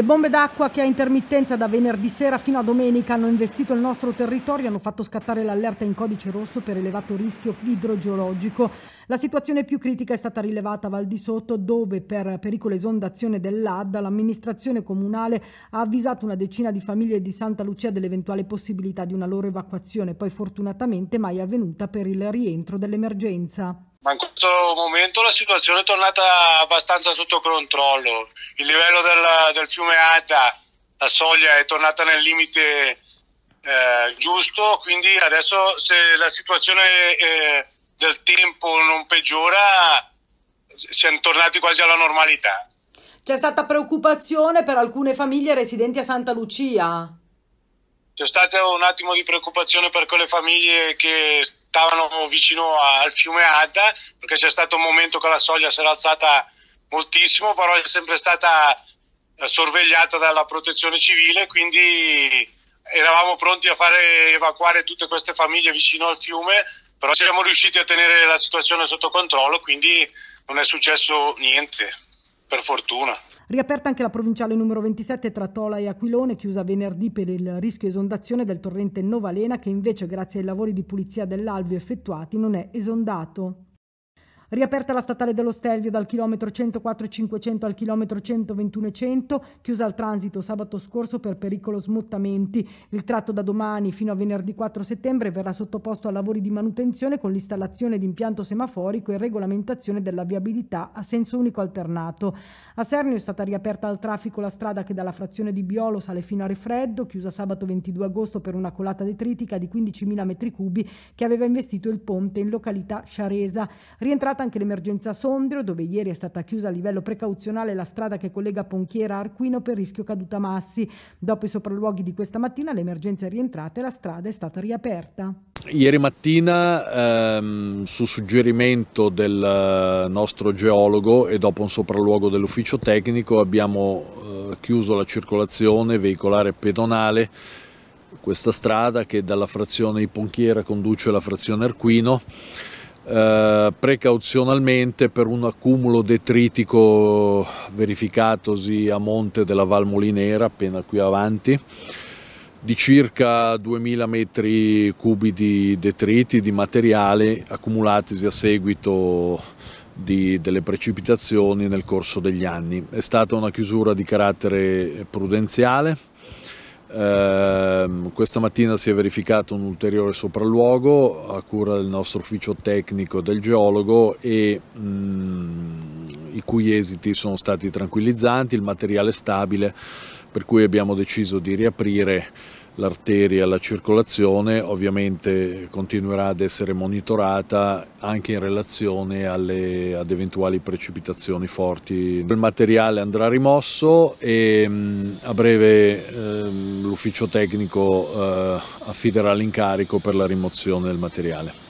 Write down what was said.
Le bombe d'acqua che a intermittenza da venerdì sera fino a domenica hanno investito il nostro territorio hanno fatto scattare l'allerta in codice rosso per elevato rischio idrogeologico. La situazione più critica è stata rilevata a Val di Sotto dove per pericolo esondazione dell'Adda l'amministrazione comunale ha avvisato una decina di famiglie di Santa Lucia dell'eventuale possibilità di una loro evacuazione, poi fortunatamente mai avvenuta per il rientro dell'emergenza. Ma in questo momento la situazione è tornata abbastanza sotto controllo. Il livello del, del fiume Ada, la soglia è tornata nel limite eh, giusto, quindi adesso se la situazione eh, del tempo non peggiora siamo tornati quasi alla normalità. C'è stata preoccupazione per alcune famiglie residenti a Santa Lucia? C'è stato un attimo di preoccupazione per quelle famiglie che stavano vicino al fiume Adda, perché c'è stato un momento che la soglia si era alzata moltissimo, però è sempre stata eh, sorvegliata dalla protezione civile, quindi eravamo pronti a fare evacuare tutte queste famiglie vicino al fiume, però siamo riusciti a tenere la situazione sotto controllo, quindi non è successo niente. Per fortuna. Riaperta anche la provinciale numero 27 tra Tola e Aquilone, chiusa venerdì per il rischio esondazione del torrente Novalena, che invece, grazie ai lavori di pulizia dell'alveo effettuati, non è esondato. Riaperta la statale dello Stelvio dal chilometro 104-500 al chilometro 121-100, chiusa al transito sabato scorso per pericolo smottamenti. Il tratto da domani fino a venerdì 4 settembre verrà sottoposto a lavori di manutenzione con l'installazione di impianto semaforico e regolamentazione della viabilità a senso unico alternato. A Sernio è stata riaperta al traffico la strada che dalla frazione di Biolo sale fino a Refreddo, chiusa sabato 22 agosto per una colata detritica di 15.000 metri cubi che aveva investito il ponte in località Sciaresa. Rientrata segnalata anche l'emergenza Sondrio, dove ieri è stata chiusa a livello precauzionale la strada che collega Ponchiera a Arquino per rischio caduta massi. Dopo i sopralluoghi di questa mattina l'emergenza è rientrata e la strada è stata riaperta. Ieri mattina, ehm, su suggerimento del eh, nostro geologo e dopo un sopralluogo dell'ufficio tecnico, abbiamo eh, chiuso la circolazione veicolare pedonale questa strada che dalla frazione Iponchiera conduce alla frazione Arquino eh, precauzionalmente per un accumulo detritico verificatosi a monte della Val Molinera, appena qui avanti, di circa 2000 metri cubi di detriti, di materiale accumulatisi a seguito di, delle precipitazioni nel corso degli anni. È stata una chiusura di carattere prudenziale, Ehm, questa mattina si è verificato un ulteriore sopralluogo a cura del nostro ufficio tecnico del geologo e mh, mm, i cui esiti sono stati tranquillizzanti, il materiale è stabile, per cui abbiamo deciso di riaprire l'arteria alla circolazione ovviamente continuerà ad essere monitorata anche in relazione alle, ad eventuali precipitazioni forti. Il materiale andrà rimosso e mm, a breve ehm, l'ufficio tecnico eh, affiderà l'incarico per la rimozione del materiale.